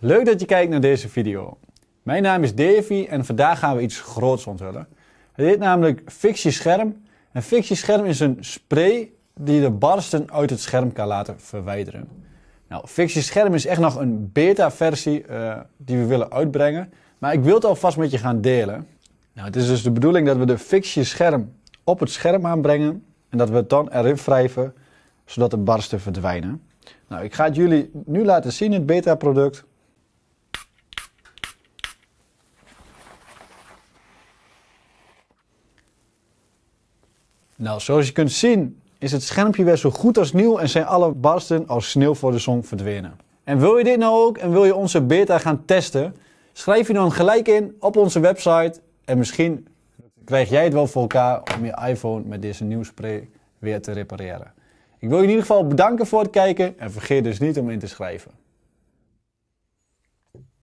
Leuk dat je kijkt naar deze video. Mijn naam is Davy en vandaag gaan we iets groots onthullen. Het heet namelijk fictiescherm. Een Scherm is een spray die de barsten uit het scherm kan laten verwijderen. Nou, fictiescherm is echt nog een beta-versie eh, die we willen uitbrengen. Maar ik wil het alvast met je gaan delen. Nou, het is dus de bedoeling dat we de fictiescherm op het scherm aanbrengen en dat we het dan erin wrijven zodat de barsten verdwijnen. Nou, ik ga het jullie nu laten zien, het beta-product. Nou, zoals je kunt zien is het schermpje weer zo goed als nieuw en zijn alle barsten als sneeuw voor de zon verdwenen. En wil je dit nou ook en wil je onze beta gaan testen? Schrijf je dan gelijk in op onze website en misschien krijg jij het wel voor elkaar om je iPhone met deze nieuwe spray weer te repareren. Ik wil je in ieder geval bedanken voor het kijken en vergeet dus niet om in te schrijven.